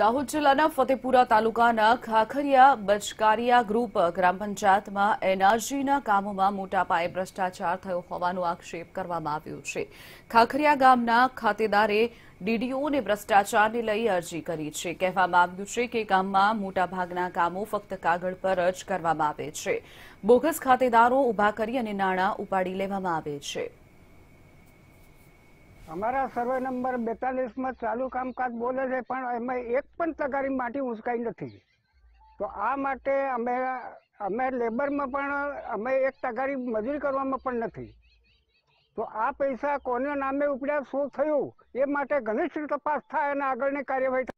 દાહોદ જિલ્લાના ફતેપુરા તાલુકાના ખાખરિયા બચકારીયા ગ્રુપ ગ્રામ પંચાયતમાં એનઆરજીના કામોમાં મોટા પાયે ભ્રષ્ટાચાર થયો હોવાનો આક્ષેપ કરવામાં આવ્યો છે ખાખરીયા ગામના ખાતેદારે ડીડીઓને ભ્રષ્ટાચારને લઈ અરજી કરી છે કહેવામાં આવ્યું છે કે ગામમાં મોટાભાગના કામો ફક્ત કાગળ પર જ કરવામાં આવે છે બોગસ ખાતેદારો ઉભા કરી અને નાણાં ઉપાડી લેવામાં આવે છે અમારા સર્વે નંબર બેતાલીસમાં ચાલુ કામકાજ બોલે છે પણ એમાં એક પણ તગારી માટી ઉંચકાઈ નથી તો આ માટે અમે અમે લેબરમાં પણ અમે એક તગારી મજૂરી કરવામાં પણ નથી તો આ પૈસા કોને નામે ઉપડ્યા શું થયું એ માટે ઘનિષ્ઠ તપાસ થાય અને આગળની કાર્યવાહી